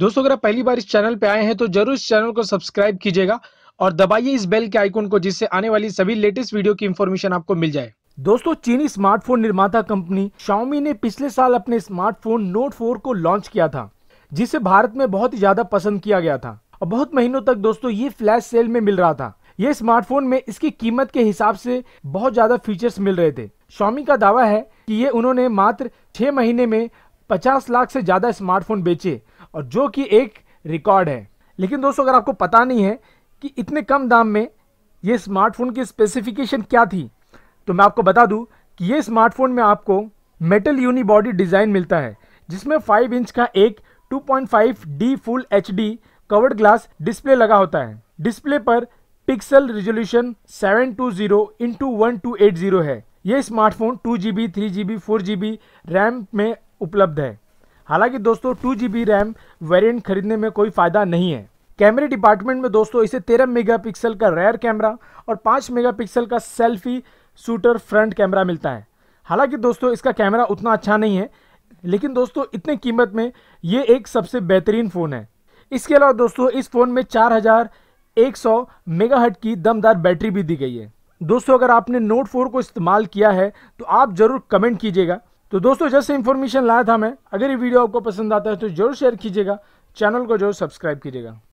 दोस्तों अगर आप पहली बार इस चैनल पे आए हैं तो जरूर इस चैनल को सब्सक्राइब कीजिएगा और दबाइए इस बेल के आइकोन को जिससे आने वाली सभी लेटेस्ट वीडियो की इन्फॉर्मेशन आपको मिल जाए दोस्तों चीनी स्मार्टफोन निर्माता कंपनी शाओमी ने पिछले साल अपने स्मार्टफोन नोट फोर को लॉन्च किया था जिसे भारत में बहुत ही ज्यादा पसंद किया गया था और बहुत महीनों तक दोस्तों ये फ्लैश सेल में मिल रहा था ये स्मार्टफोन में इसकी कीमत के हिसाब से बहुत ज्यादा फीचर्स मिल रहे थे शॉमी का दावा है कि ये उन्होंने मात्र छह महीने में पचास लाख से ज़्यादा स्मार्टफोन बेचे और जो कि एक रिकॉर्ड है लेकिन दोस्तों अगर आपको पता नहीं है कि इतने कम दाम में ये स्मार्टफोन की स्पेसिफिकेशन क्या थी तो मैं आपको बता दूं कि ये स्मार्टफोन में आपको मेटल यूनिबॉडी डिज़ाइन मिलता है जिसमें 5 इंच का एक 2.5 D full H D covered glass display लगा होता है डिस्प्ले पर pixel resolution 720 two zero into है ये smartphone two G B three G B four G B RAM में उपलब्ध है हालांकि दोस्तों two G B RAM variant खरीदने में कोई फ़ायदा नहीं है कैमरे डिपार्टमेंट में दोस्तों इसे मेगा पिक्सल का रेयर कैमरा और मेगा पिक्सल का सेल्फी शूटर फ्रंट कैमरा मिलता है हालांकि दोस्तों इसका कैमरा उतना अच्छा नहीं है लेकिन दोस्तों इतने कीमत में ये एक सबसे बेहतरीन फ़ोन है इसके अलावा दोस्तों इस फ़ोन में चार हज़ार एक सौ मेगाहट की दमदार बैटरी भी दी गई है दोस्तों अगर आपने नोट फोर को इस्तेमाल किया है तो आप ज़रूर कमेंट कीजिएगा तो दोस्तों जैसे इन्फॉर्मेशन लाया था मैं अगर ये वीडियो आपको पसंद आता है तो जरूर शेयर कीजिएगा चैनल को जरूर सब्सक्राइब कीजिएगा